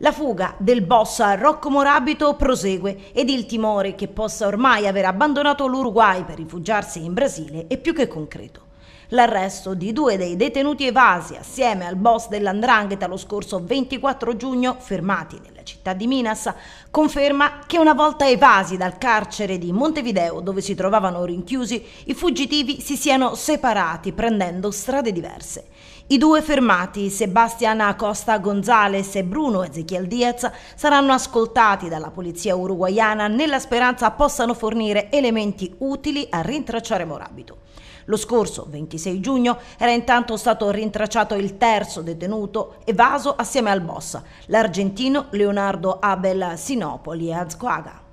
La fuga del boss a Rocco Morabito prosegue ed il timore che possa ormai aver abbandonato l'Uruguay per rifugiarsi in Brasile è più che concreto. L'arresto di due dei detenuti evasi assieme al boss dell'Andrangheta lo scorso 24 giugno, fermati nel città di Minas, conferma che una volta evasi dal carcere di Montevideo, dove si trovavano rinchiusi, i fuggitivi si siano separati prendendo strade diverse. I due fermati, Sebastian Acosta Gonzalez e Bruno Ezequiel Diaz, saranno ascoltati dalla polizia uruguayana nella speranza possano fornire elementi utili a rintracciare Morabito. Lo scorso 26 giugno era intanto stato rintracciato il terzo detenuto evaso assieme al boss, l'argentino Leonardo Leonardo Abel Sinopoli a Squaga.